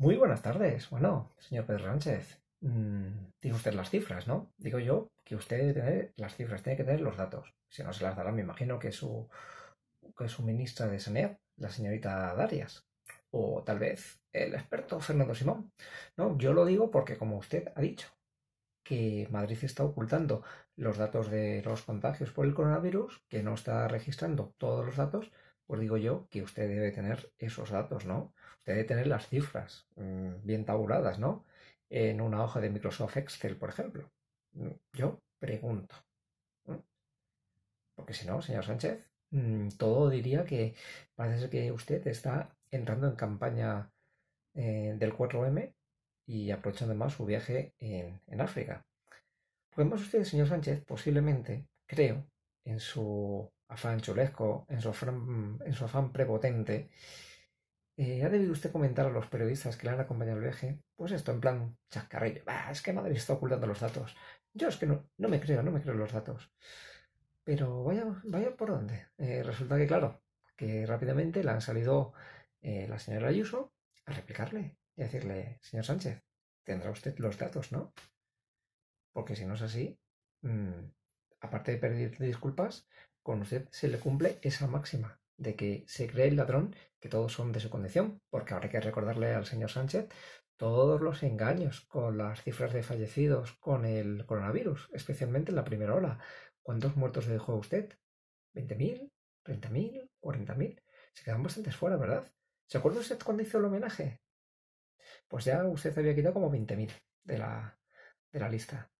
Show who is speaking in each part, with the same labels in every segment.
Speaker 1: Muy buenas tardes. Bueno, señor Pedro Sánchez, mm, tiene usted las cifras, ¿no? Digo yo que usted debe tener las cifras, tiene que tener los datos. Si no se las dará, me imagino que su, que su ministra de Sanidad, la señorita Darias, o tal vez el experto Fernando Simón. No, yo lo digo porque, como usted ha dicho, que Madrid está ocultando los datos de los contagios por el coronavirus, que no está registrando todos los datos, pues digo yo que usted debe tener esos datos, ¿no? Usted debe tener las cifras mm, bien tabuladas, ¿no? En una hoja de Microsoft Excel, por ejemplo. Mm, yo pregunto. Porque si no, señor Sánchez, mm, todo diría que parece que usted está entrando en campaña eh, del 4M y aprovechando más su viaje en, en África. Pues más usted, señor Sánchez, posiblemente, creo, en su afán chulesco, en su afán, prepotente, eh, ¿ha debido usted comentar a los periodistas que le han acompañado el viaje? Pues esto, en plan chascarrillo. es que Madrid está ocultando los datos. Yo es que no, me creo, no me creo los datos. Pero vaya, vaya por dónde. Eh, resulta que, claro, que rápidamente le han salido eh, la señora Ayuso a replicarle y a decirle, señor Sánchez, tendrá usted los datos, ¿no? Porque si no es así, mm, aparte de pedir disculpas, con usted se le cumple esa máxima de que se cree el ladrón que todos son de su condición, porque habrá que recordarle al señor Sánchez todos los engaños con las cifras de fallecidos con el coronavirus, especialmente en la primera ola. ¿Cuántos muertos le dejó a usted? ¿20.000? ¿30.000? ¿40.000? Se quedan bastantes fuera, ¿verdad? ¿Se acuerda usted cuando hizo el homenaje? Pues ya usted había quitado como 20.000 de la, de la lista.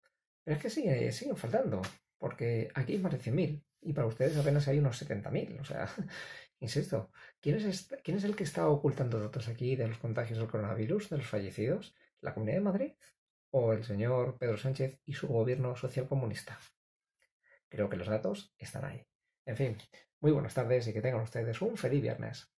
Speaker 1: Pero es que sigue, siguen faltando. Porque aquí hay más de 100.000 y para ustedes apenas hay unos 70.000. O sea, insisto, ¿quién es, este, ¿quién es el que está ocultando datos aquí de los contagios del coronavirus, de los fallecidos? ¿La Comunidad de Madrid o el señor Pedro Sánchez y su gobierno socialcomunista? Creo que los datos están ahí. En fin, muy buenas tardes y que tengan ustedes un feliz viernes.